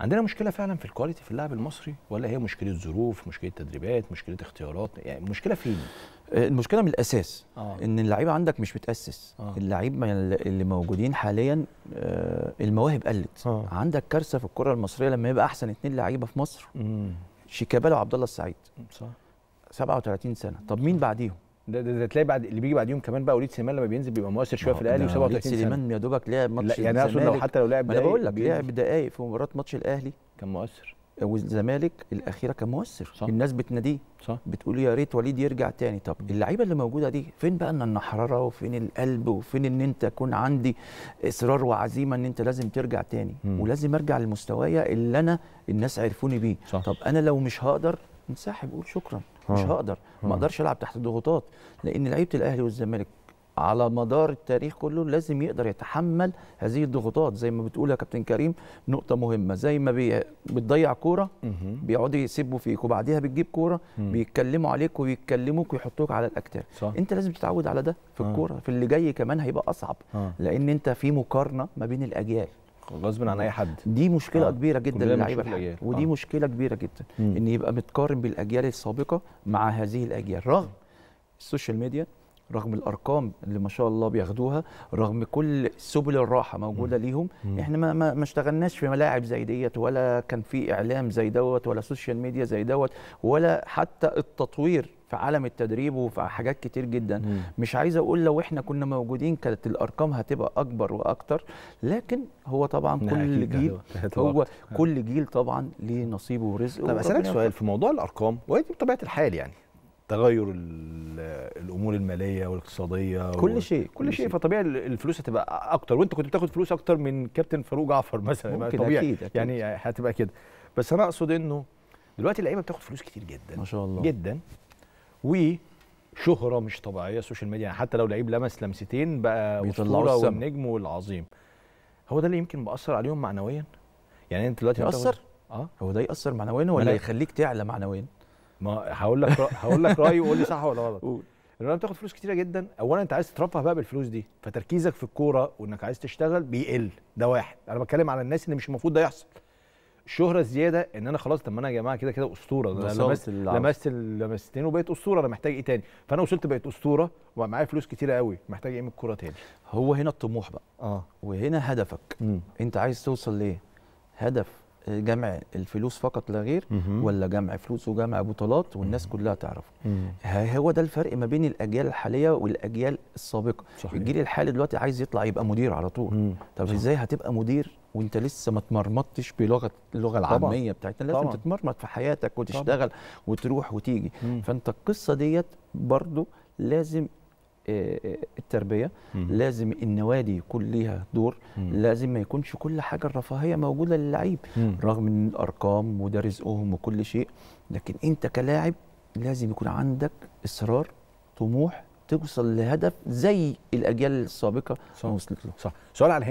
عندنا مشكله فعلا في الكواليتي في اللاعب المصري ولا هي مشكله ظروف مشكله تدريبات مشكله اختيارات يعني المشكله فين آه، المشكله من الاساس آه. ان اللعيبه عندك مش متاسس آه. اللعيبه اللي موجودين حاليا آه المواهب قلت آه. عندك كارثه في الكره المصريه لما يبقى احسن اثنين لعيبه في مصر شيكابالا وعبد الله السعيد صح 37 سنه طب مين بعديهم ده, ده, ده تلاقي بعد اللي بيجي بعديهم كمان بقى وليد سليمان لما بينزل بيبقى مؤثر شويه في الاهلي و37 وليد سليمان يا دوبك لعب ماتش يعني اقصد لو حتى لو لعب انا بقول إيه؟ لك لعب دقائق في مباراه ماتش الاهلي كان مؤثر والزمالك الاخيره كان مؤثر صح. الناس بتناديه صح بتقول يا ريت وليد يرجع تاني طب اللعيبه اللي موجوده دي فين بقى ان النحرره وفين القلب وفين ان انت تكون عندي اصرار وعزيمه ان انت لازم ترجع تاني م. ولازم ارجع لمستوايا اللي انا الناس عرفوني بيه صح. طب انا لو مش هقدر انسحب قول شكرا مش آه. هقدر ما آه. اقدرش العب تحت ضغوطات لان لعيبه الاهلي والزمالك على مدار التاريخ كله لازم يقدر يتحمل هذه الضغوطات زي ما بتقول يا كابتن كريم نقطة مهمة زي ما بي... بتضيع كورة بيقعدوا يسبوا فيك وبعديها بتجيب كورة بيتكلموا عليك ويتكلموك ويحطوك على الأكتاف أنت لازم تتعود على ده في آه. الكورة في اللي جاي كمان هيبقى أصعب لأن أنت في مقارنة ما بين الأجيال غصب عن اي حد دي مشكله آه. كبيره جدا للعيبه ودي آه. مشكله كبيره جدا مم. ان يبقى متقارن بالاجيال السابقه مع هذه الاجيال رغم السوشيال ميديا رغم الارقام اللي ما شاء الله بياخدوها رغم كل سبل الراحه موجوده مم. ليهم مم. احنا ما ما اشتغلناش في ملاعب زي ديت ولا كان في اعلام زي دوت ولا سوشيال ميديا زي دوت ولا حتى التطوير في عالم التدريب وفي حاجات كتير جدا مم. مش عايز اقول لو احنا كنا موجودين كانت الارقام هتبقى اكبر واكتر لكن هو طبعا كل جيل هو آه. كل جيل طبعا ليه نصيبه ورزقه طب اسالك سؤال في موضوع الارقام وهي بطبيعه الحال يعني تغير الامور الماليه والاقتصاديه كل شيء كل شيء فطبيعي الفلوس هتبقى اكتر وانت كنت بتاخد فلوس اكتر من كابتن فاروق جعفر مثلا ممكن طبيعي أكيد أكيد. يعني هتبقى كده بس انا اقصد انه دلوقتي اللعيبه بتاخد فلوس كتير جدا ما شاء الله جدا وشهره مش طبيعيه السوشيال ميديا يعني حتى لو لعيب لمس لمستين بقى اسطوره والنجم والعظيم هو ده اللي يمكن مأثر عليهم معنويا يعني انت دلوقتي يأثر اه هو ده يأثر معنويا ولا يخليك تعلى معنويا ما هقول لك هقول لك رايي وقول لي صح ولا غلط لما بتاخد فلوس كتيره جدا اولا انت عايز تترفه بقى بالفلوس دي فتركيزك في الكوره وانك عايز تشتغل بيقل ده واحد انا بتكلم على الناس اللي مش المفروض ده يحصل شهره زياده ان انا خلاص طب ما انا يا جماعه كده كده اسطوره انا لمست لمست لمستين وبقيت اسطوره انا محتاج ايه تاني فانا وصلت بقيت اسطوره ومعايا فلوس كتيره قوي محتاج ايه من الكوره تاني هو هنا الطموح بقى اه وهنا هدفك م. انت عايز توصل ليه هدف جمع الفلوس فقط لا غير ولا جمع فلوس وجمع بطولات والناس كلها تعرفه هو ده الفرق ما بين الاجيال الحاليه والاجيال السابقه صحيح. الجيل الحالي دلوقتي عايز يطلع يبقى مدير على طول طب ازاي هتبقى مدير وانت لسه ما تمرمطتش بلغه اللغه العاميه طبعًا. بتاعتنا لازم طبعًا. تتمرمط في حياتك وتشتغل طبعًا. وتروح وتيجي مم. فانت القصه ديت برضو لازم آه، آه، التربيه مم. لازم النوادي يكون ليها دور مم. لازم ما يكونش كل حاجه الرفاهيه موجوده للعيب رغم ان الارقام وده رزقهم وكل شيء لكن انت كلاعب لازم يكون عندك اصرار طموح توصل لهدف زي الاجيال السابقه وصلت له صح سؤال على